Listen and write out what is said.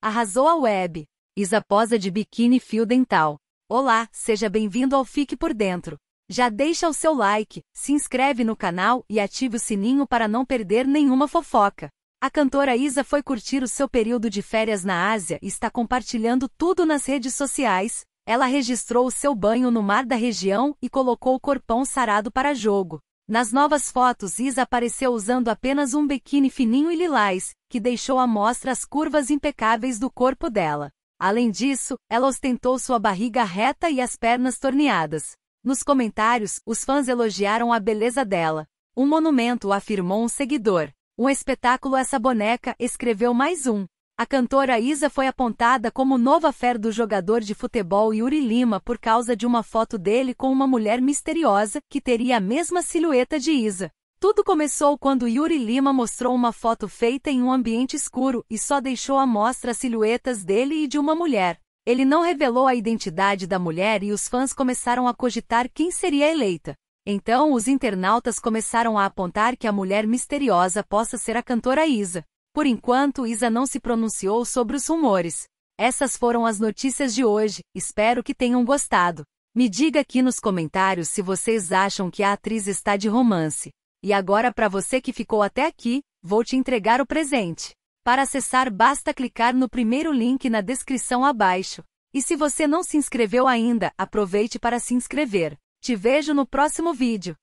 Arrasou a web. Isa posa de biquíni fio dental. Olá, seja bem-vindo ao Fique por Dentro. Já deixa o seu like, se inscreve no canal e ative o sininho para não perder nenhuma fofoca. A cantora Isa foi curtir o seu período de férias na Ásia e está compartilhando tudo nas redes sociais. Ela registrou o seu banho no mar da região e colocou o corpão sarado para jogo. Nas novas fotos, Isa apareceu usando apenas um biquíni fininho e lilás, que deixou à mostra as curvas impecáveis do corpo dela. Além disso, ela ostentou sua barriga reta e as pernas torneadas. Nos comentários, os fãs elogiaram a beleza dela. Um monumento, afirmou um seguidor. Um espetáculo essa boneca, escreveu mais um. A cantora Isa foi apontada como nova fé do jogador de futebol Yuri Lima por causa de uma foto dele com uma mulher misteriosa, que teria a mesma silhueta de Isa. Tudo começou quando Yuri Lima mostrou uma foto feita em um ambiente escuro e só deixou à mostra as silhuetas dele e de uma mulher. Ele não revelou a identidade da mulher e os fãs começaram a cogitar quem seria eleita. Então os internautas começaram a apontar que a mulher misteriosa possa ser a cantora Isa. Por enquanto, Isa não se pronunciou sobre os rumores. Essas foram as notícias de hoje, espero que tenham gostado. Me diga aqui nos comentários se vocês acham que a atriz está de romance. E agora, para você que ficou até aqui, vou te entregar o presente. Para acessar, basta clicar no primeiro link na descrição abaixo. E se você não se inscreveu ainda, aproveite para se inscrever. Te vejo no próximo vídeo.